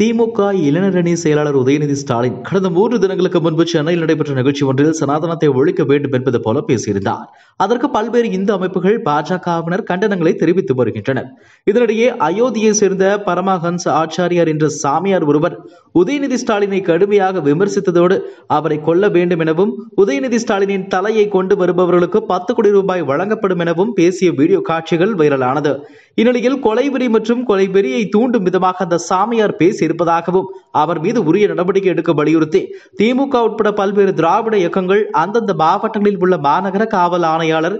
திமுக இளைஞரணி செயலாளர் உதயநிதி ஸ்டாலின் கடந்த மூன்று தினங்களுக்கு முன்பு சென்னையில் நடைபெற்ற நிகழ்ச்சி ஒன்றில் சனாதனத்தை ஒழிக்க வேண்டும் என்பது போல பேசியிருந்தார் அதற்கு பல்வேறு இந்து அமைப்புகள் பாஜகவினர் கண்டனங்களை தெரிவித்து வருகின்றனர் இதனிடையே அயோத்தியை சேர்ந்த பரமஹன்ஸ் ஆச்சாரியார் என்ற சாமியார் ஒருவர் உதயநிதி ஸ்டாலினை கடுமையாக விமர்சித்ததோடு அவரை கொல்ல வேண்டும் எனவும் உதயநிதி ஸ்டாலினின் தலையை கொண்டு வருபவர்களுக்கு பத்து கோடி ரூபாய் வழங்கப்படும் எனவும் பேசிய வீடியோ காட்சிகள் வைரலானது இந்நிலையில் கொலைவெறி மற்றும் கொலைவெறியை தூண்டும் விதமாக அந்த சாமியார் பேசிய இருப்பதாகவும் அவர் மீது உரிய நடவடிக்கை எடுக்க வலியுறுத்தி திமுக உட்பட பல்வேறு திராவிட இயக்கங்கள் அந்தந்த மாவட்டங்களில் உள்ள மாநகர காவல் ஆணையாளர்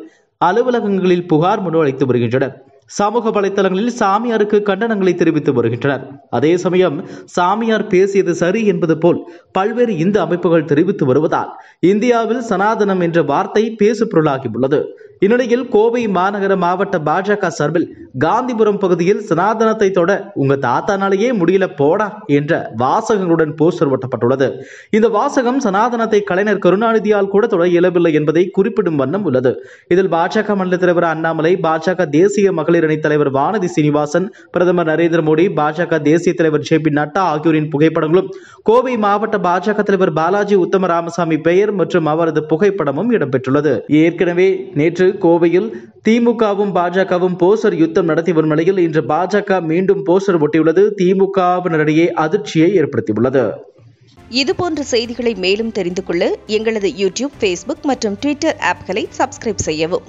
அலுவலகங்களில் புகார் மனு அளித்து வருகின்றனர் சமூக வலைதளங்களில் சாமியாருக்கு கண்டனங்களை தெரிவித்து வருகின்றனர் அதே சமயம் சாமியார் பேசியது சரி என்பது போல் பல்வேறு இந்து அமைப்புகள் தெரிவித்து வருவதால் இந்தியாவில் சனாதனம் என்ற வார்த்தை பேசு பொருளாகியுள்ளது இந்நிலையில் கோவை மாநகர மாவட்ட பாஜக சார்பில் காந்திபுரம் பகுதியில் சனாதனத்தை தொட உங்க தாத்தானாலேயே முடியல போடா என்ற வாசகங்களுடன் போஸ்டர் ஒட்டப்பட்டுள்ளது இந்த வாசகம் சனாதனத்தை கலைஞர் கருணாநிதியால் கூட தொட இயலவில்லை என்பதை குறிப்பிடும் வண்ணம் உள்ளது இதில் பாஜக மண்டல தலைவர் அண்ணாமலை பாஜக தேசிய மகளிர் அணித் தலைவர் வானதி சீனிவாசன் பிரதமர் நரேந்திர மோடி பாஜக தேசிய தலைவர் ஜே பி நட்டா ஆகியோரின் புகைப்படங்களும் கோவை மாவட்ட பாஜக தலைவர் பாலாஜி உத்தம ராமசாமி பெயர் மற்றும் அவரது புகைப்படமும் இடம்பெற்றுள்ளது ஏற்கனவே நேற்று கோவையில் திமுகவும் பாஜகவும் போஸ்டர் யுத்தம் நடத்தி வரும் நிலையில் இன்று பாஜக மீண்டும் போஸ்டர் ஒட்டியுள்ளது திமுகவினரிடையே அதிர்ச்சியை ஏற்படுத்தியுள்ளது இதுபோன்ற செய்திகளை மேலும் தெரிந்து கொள்ள எங்களது யூடியூப் ஃபேஸ்புக் மற்றும் ட்விட்டர் ஆப்களை சப்ஸ்கிரைப் செய்யவும்